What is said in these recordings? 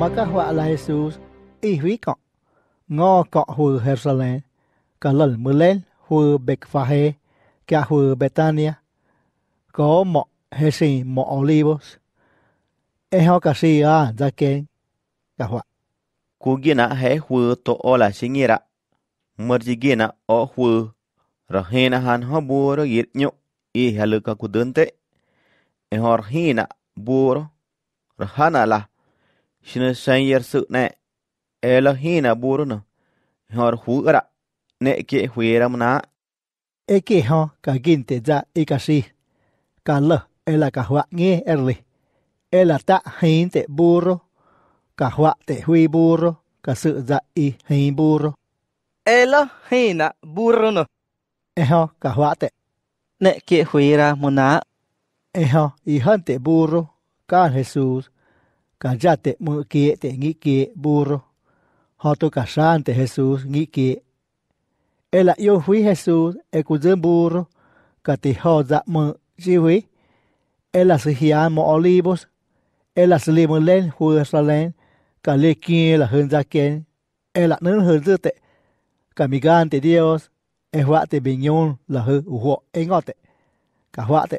mà các họa là Jesus y hủy cọ ngô cọ hù Jerusalem cả lần mưa lên hù bệch phà hê cả hù Betania có mọ hê xì mọ olivos e ho cả xì à ra kênh cả họa cú gina hé hù tổ ô là xí nghĩa mơ gì gina ô hù rồi hê na hàn hó bùa rồi yết nhộ y hà lực cú đơn tệ e hò hê na bùa rồi hana là shine shan yer su ne elo hina buruna hor hugara ne ke huiram na eke ho ka ginte ja ikasi kalo ela ka hwa nge erli ela ta hinte burro ka hwa te hui burro ka su ja i hin burro ela hina burro no eho ka hwa te ne ke huira muna eho i hante burro ka jesus kajate mu ke te ngi ke bur ha to ka shan te jesus ngi ke ela yo hui jesus e ku zem bur ka te ho za mu ji hui ela se hi amo olivos ela se le mu len hu sa len ka le ki la hen za ken ela nen hu zu te ka mi gan te dios e hua te biñon la hu hu engote ka hua te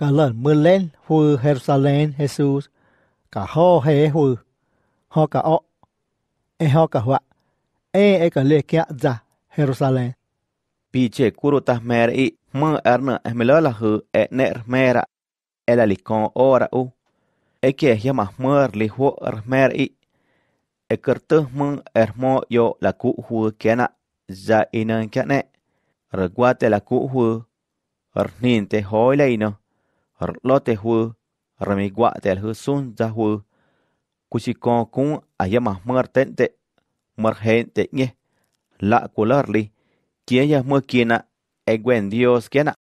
cả lần mưa lên hư Jerusalem Jesus cả ho hề hư ho cả ọ e ho cả họa e e cả lệ kia dạ, ra Jerusalem piche kuru ta mer i ma erna emela la hu e là mera con likon ra u e ke yama mer li hu er mer i e kertu mun ermo yo la ku hu dạ kena za inan kene reguate la ku hu Arninte hoileino lo te hu remi gua te hu sun za hu ku si ko ku a ya ma mer ten te mer hen te nge la ku lar li ki ya mu ki na e gwen dios ki na